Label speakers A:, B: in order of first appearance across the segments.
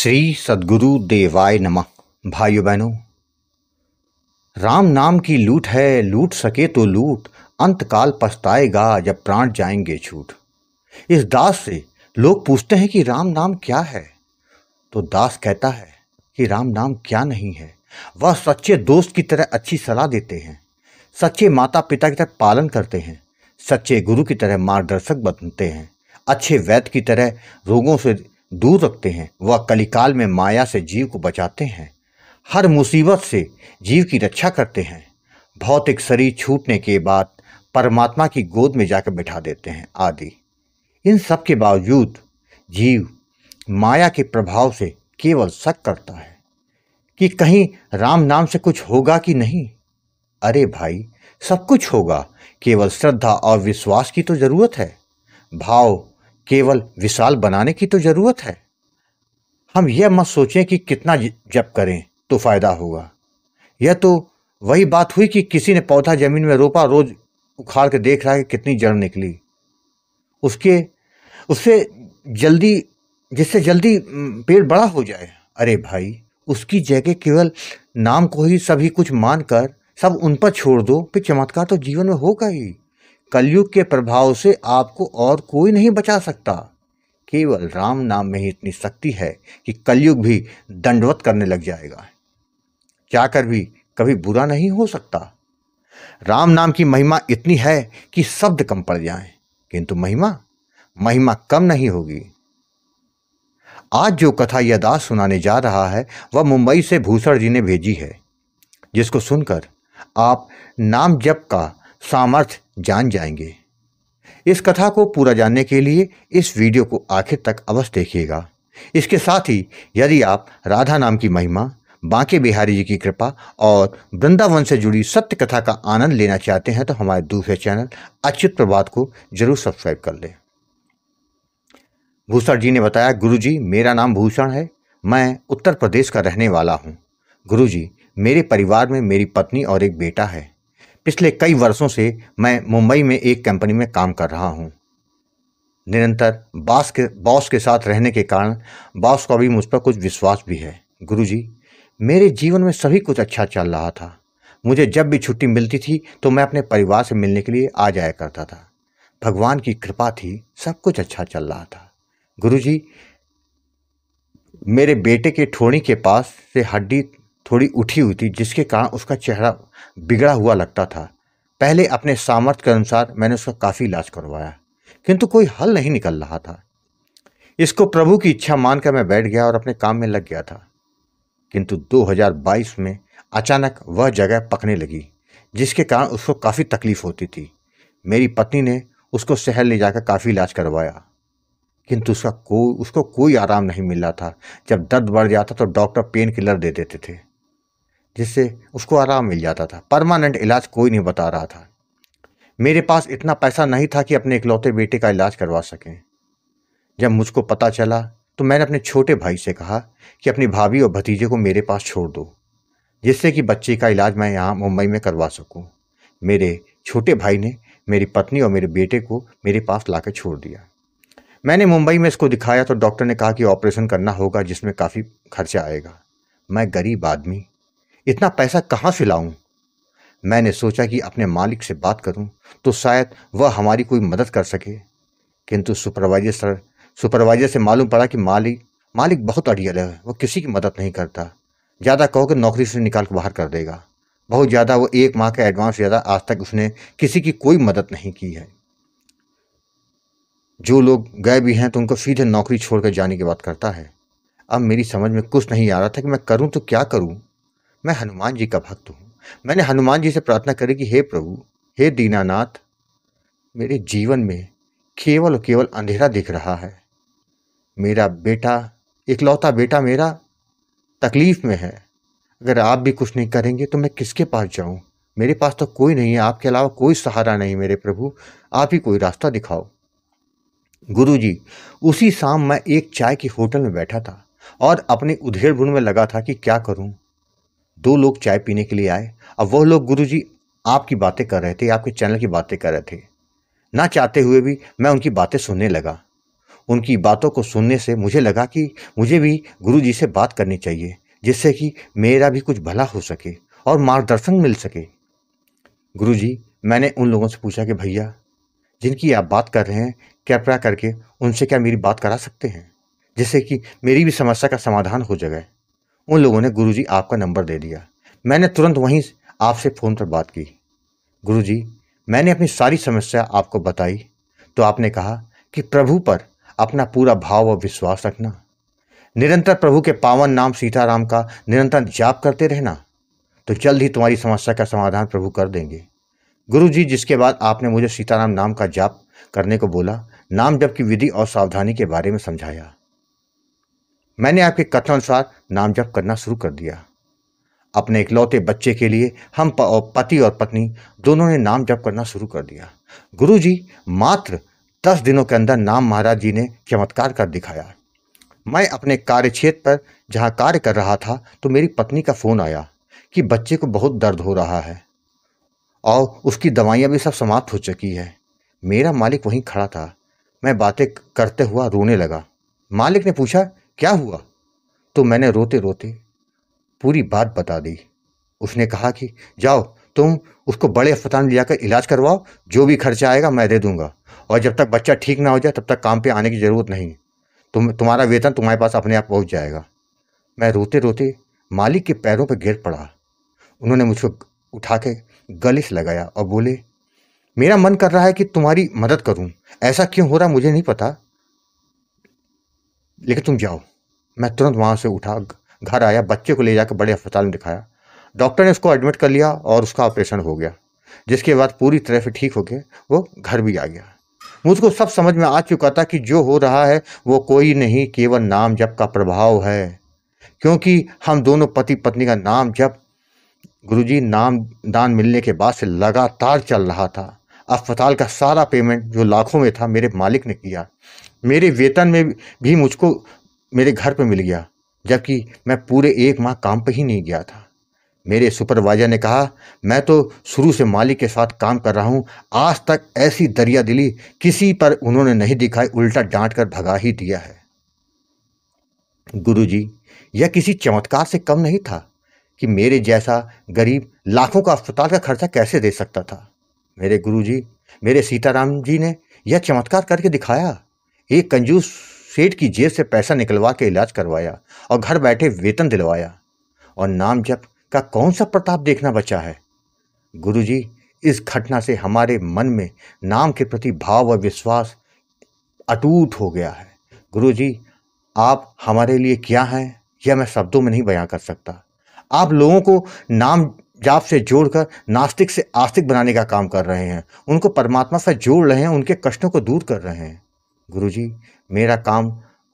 A: श्री सदगुरु देवाय नमः भाइयों बहनों राम नाम की लूट है लूट सके तो लूट अंतकाल पछताएगा जब प्राण जाएंगे छूट इस दास से लोग पूछते हैं कि राम नाम क्या है तो दास कहता है कि राम नाम क्या नहीं है वह सच्चे दोस्त की तरह अच्छी सलाह देते हैं सच्चे माता पिता की तरह पालन करते हैं सच्चे गुरु की तरह मार्गदर्शक बनते हैं अच्छे वैद्य की तरह रोगों से दूर रखते हैं वह कलिकाल में माया से जीव को बचाते हैं हर मुसीबत से जीव की रक्षा करते हैं भौतिक शरीर छूटने के बाद परमात्मा की गोद में जाकर बिठा देते हैं आदि इन सब के बावजूद जीव माया के प्रभाव से केवल शक करता है कि कहीं राम नाम से कुछ होगा कि नहीं अरे भाई सब कुछ होगा केवल श्रद्धा और विश्वास की तो ज़रूरत है भाव केवल विशाल बनाने की तो ज़रूरत है हम यह मत सोचें कि कितना जप करें तो फ़ायदा होगा यह तो वही बात हुई कि किसी ने पौधा ज़मीन में रोपा रोज़ उखाड़ के देख रहा है कि कितनी जड़ निकली उसके उससे जल्दी जिससे जल्दी पेड़ बड़ा हो जाए अरे भाई उसकी जगह केवल नाम को ही सभी कुछ मानकर सब उन पर छोड़ दो फिर चमत्कार तो जीवन में होगा ही कलयुग के प्रभाव से आपको और कोई नहीं बचा सकता केवल राम नाम में ही इतनी शक्ति है कि कलयुग भी दंडवत करने लग जाएगा क्या कर भी कभी बुरा नहीं हो सकता राम नाम की महिमा इतनी है कि शब्द कम पड़ जाए किंतु महिमा महिमा कम नहीं होगी आज जो कथा यह दास सुनाने जा रहा है वह मुंबई से भूषण जी ने भेजी है जिसको सुनकर आप नाम जप का सामर्थ्य जान जाएंगे इस कथा को पूरा जानने के लिए इस वीडियो को आखिर तक अवश्य देखिएगा इसके साथ ही यदि आप राधा नाम की महिमा बांके बिहारी जी की कृपा और वृंदावन से जुड़ी सत्य कथा का आनंद लेना चाहते हैं तो हमारे दूसरे चैनल अच्युत प्रभात को जरूर सब्सक्राइब कर लें भूषण जी ने बताया गुरु जी मेरा नाम भूषण है मैं उत्तर प्रदेश का रहने वाला हूँ गुरु जी मेरे परिवार में मेरी पत्नी और एक बेटा है पिछले कई वर्षों से मैं मुंबई में एक कंपनी में काम कर रहा हूँ निरंतर बॉस के बॉस के साथ रहने के कारण बॉस का भी मुझ पर कुछ विश्वास भी है गुरुजी मेरे जीवन में सभी कुछ अच्छा चल रहा था मुझे जब भी छुट्टी मिलती थी तो मैं अपने परिवार से मिलने के लिए आ जाया करता था भगवान की कृपा थी सब कुछ अच्छा चल रहा था गुरुजी मेरे बेटे के ठोड़ी के पास से हड्डी थोड़ी उठी हुई थी जिसके कारण उसका चेहरा बिगड़ा हुआ लगता था पहले अपने सामर्थ्य के अनुसार मैंने उसका काफ़ी इलाज करवाया किंतु कोई हल नहीं निकल रहा था इसको प्रभु की इच्छा मानकर मैं बैठ गया और अपने काम में लग गया था किंतु 2022 में अचानक वह जगह पकने लगी जिसके कारण उसको काफ़ी तकलीफ होती थी मेरी पत्नी ने उसको शहर ले जाकर काफ़ी इलाज करवाया किंतु उसका कोई उसको कोई आराम नहीं मिल रहा था जब दर्द बढ़ जाता तो डॉक्टर पेन किलर दे देते थे जिससे उसको आराम मिल जाता था परमानेंट इलाज कोई नहीं बता रहा था मेरे पास इतना पैसा नहीं था कि अपने इकलौते बेटे का इलाज करवा सकें जब मुझको पता चला तो मैंने अपने छोटे भाई से कहा कि अपनी भाभी और भतीजे को मेरे पास छोड़ दो जिससे कि बच्चे का इलाज मैं यहाँ मुंबई में करवा सकूँ मेरे छोटे भाई ने मेरी पत्नी और मेरे बेटे को मेरे पास ला छोड़ दिया मैंने मुंबई में इसको दिखाया तो डॉक्टर ने कहा कि ऑपरेशन करना होगा जिसमें काफ़ी खर्चा आएगा मैं गरीब आदमी इतना पैसा कहाँ से लाऊं? मैंने सोचा कि अपने मालिक से बात करूं तो शायद वह हमारी कोई मदद कर सके किंतु सुपरवाइजर सर सुपरवाइजर से मालूम पड़ा कि मालिक मालिक बहुत अड़ियल है वह किसी की मदद नहीं करता ज़्यादा कहो कि नौकरी से निकाल कर बाहर कर देगा बहुत ज़्यादा वो एक माह का एडवांस ज़्यादा आज तक उसने किसी की कोई मदद नहीं की है जो लोग गए भी हैं तो उनको सीधे नौकरी छोड़कर जाने की बात करता है अब मेरी समझ में कुछ नहीं आ रहा था कि मैं करूं तो क्या करूं मैं हनुमान जी का भक्त हूँ मैंने हनुमान जी से प्रार्थना करी कि हे प्रभु हे दीनानाथ मेरे जीवन में केवल और केवल अंधेरा दिख रहा है मेरा बेटा इकलौता बेटा मेरा तकलीफ़ में है अगर आप भी कुछ नहीं करेंगे तो मैं किसके पास जाऊं मेरे पास तो कोई नहीं है आपके अलावा कोई सहारा नहीं मेरे प्रभु आप ही कोई रास्ता दिखाओ गुरु जी उसी शाम मैं एक चाय की होटल में बैठा था और अपने उधेड़ बुन में लगा था कि क्या करूं दो लोग चाय पीने के लिए आए और वह लोग गुरु जी आपकी बातें कर रहे थे आपके चैनल की बातें कर रहे थे ना चाहते हुए भी मैं उनकी बातें सुनने लगा उनकी बातों को सुनने से मुझे लगा कि मुझे भी गुरु जी से बात करनी चाहिए जिससे कि मेरा भी कुछ भला हो सके और मार्गदर्शन मिल सके गुरु जी मैंने उन लोगों से पूछा कि भैया जिनकी आप बात कर रहे हैं कृपया करके उनसे क्या मेरी बात करा सकते हैं जिससे कि मेरी भी समस्या का समाधान हो जाए उन लोगों ने गुरुजी आपका नंबर दे दिया मैंने तुरंत वहीं आपसे फ़ोन पर बात की गुरुजी मैंने अपनी सारी समस्या आपको बताई तो आपने कहा कि प्रभु पर अपना पूरा भाव व विश्वास रखना निरंतर प्रभु के पावन नाम सीताराम का निरंतर जाप करते रहना तो जल्द ही तुम्हारी समस्या का समाधान प्रभु कर देंगे गुरु जी जिसके बाद आपने मुझे सीताराम नाम का जाप करने को बोला नाम जप की विधि और सावधानी के बारे में समझाया मैंने आपके कथनानुसार नाम जप करना शुरू कर दिया अपने इकलौते बच्चे के लिए हम पति और पत्नी दोनों ने नाम जप करना शुरू कर दिया गुरु जी मात्र दस दिनों के अंदर नाम महाराज जी ने चमत्कार कर दिखाया मैं अपने कार्य क्षेत्र पर जहाँ कार्य कर रहा था तो मेरी पत्नी का फ़ोन आया कि बच्चे को बहुत दर्द हो रहा है और उसकी दवाइयाँ भी सब समाप्त हो चुकी है मेरा मालिक वहीं खड़ा था मैं बातें करते हुआ रोने लगा मालिक ने पूछा क्या हुआ तो मैंने रोते रोते पूरी बात बता दी उसने कहा कि जाओ तुम उसको बड़े अस्पताल में जाकर इलाज करवाओ जो भी खर्चा आएगा मैं दे दूंगा और जब तक बच्चा ठीक ना हो जाए तब तक काम पे आने की ज़रूरत नहीं तुम तुम्हारा वेतन तुम्हारे पास अपने आप पहुंच जाएगा मैं रोते रोते मालिक के पैरों पर गिर पड़ा उन्होंने मुझको उठा के गलिस लगाया और बोले मेरा मन कर रहा है कि तुम्हारी मदद करूं ऐसा क्यों हो रहा मुझे नहीं पता लेकिन तुम जाओ मैं तुरंत वहाँ से उठा घर आया बच्चे को ले जाकर बड़े अस्पताल में दिखाया डॉक्टर ने उसको एडमिट कर लिया और उसका ऑपरेशन हो गया जिसके बाद पूरी तरह से ठीक होकर वो घर भी आ गया मुझको सब समझ में आ चुका था कि जो हो रहा है वो कोई नहीं केवल नाम जप का प्रभाव है क्योंकि हम दोनों पति पत्नी का नाम जप गुरुजी नाम दान मिलने के बाद से लगातार चल रहा था अस्पताल का सारा पेमेंट जो लाखों में था मेरे मालिक ने किया मेरे वेतन में भी मुझको मेरे घर पर मिल गया जबकि मैं पूरे एक माह काम पर ही नहीं गया था मेरे सुपरवाइजर ने कहा मैं तो शुरू से मालिक के साथ काम कर रहा हूँ आज तक ऐसी दरिया दिली किसी पर उन्होंने नहीं दिखाई उल्टा डांट कर भगा ही दिया है गुरुजी यह किसी चमत्कार से कम नहीं था कि मेरे जैसा गरीब लाखों का अस्पताल का खर्चा कैसे दे सकता था मेरे गुरु मेरे सीताराम जी ने यह चमत्कार करके दिखाया एक कंजूस सेठ की जेब से पैसा निकलवा के इलाज करवाया और घर बैठे वेतन दिलवाया और नाम जप का कौन सा प्रताप देखना बचा है गुरुजी इस घटना से हमारे मन में नाम के प्रति भाव और विश्वास अटूट हो गया है गुरुजी आप हमारे लिए क्या हैं यह मैं शब्दों में नहीं बयां कर सकता आप लोगों को नाम जाप से जोड़कर नास्तिक से आस्तिक बनाने का काम कर रहे हैं उनको परमात्मा से जोड़ रहे हैं उनके कष्टों को दूर कर रहे हैं गुरुजी मेरा काम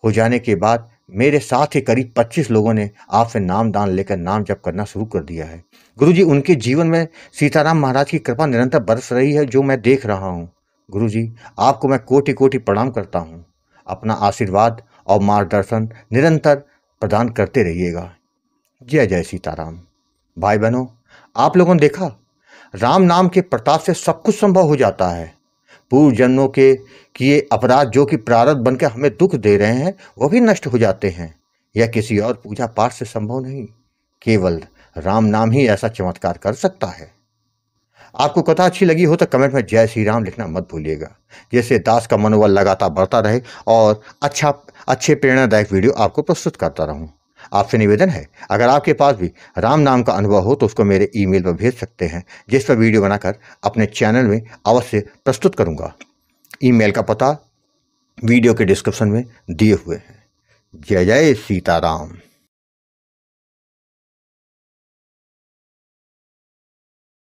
A: हो जाने के बाद मेरे साथ ही करीब 25 लोगों ने आपसे नाम दान लेकर नाम जप करना शुरू कर दिया है गुरुजी उनके जीवन में सीताराम महाराज की कृपा निरंतर बरस रही है जो मैं देख रहा हूँ गुरुजी आपको मैं कोटि कोटि प्रणाम करता हूँ अपना आशीर्वाद और मार्गदर्शन निरंतर प्रदान करते रहिएगा जय जय सीताराम भाई बहनों आप लोगों ने देखा राम नाम के प्रताप से सब कुछ संभव हो जाता है पूर्व जन्मों के किए अपराध जो कि प्रारब्ध बनकर हमें दुख दे रहे हैं वो भी नष्ट हो जाते हैं यह किसी और पूजा पाठ से संभव नहीं केवल राम नाम ही ऐसा चमत्कार कर सकता है आपको कथा अच्छी लगी हो तो कमेंट में जय श्री राम लिखना मत भूलिएगा जैसे दास का मनोबल लगातार बढ़ता रहे और अच्छा अच्छे प्रेरणादायक वीडियो आपको प्रस्तुत करता रहूँ आपसे निवेदन है अगर आपके पास भी राम नाम का अनुभव हो तो उसको मेरे ईमेल पर भेज सकते हैं जिस पर वीडियो बनाकर अपने चैनल में अवश्य प्रस्तुत करूँगा ईमेल का पता वीडियो के डिस्क्रिप्शन में दिए हुए हैं जय जय सीताराम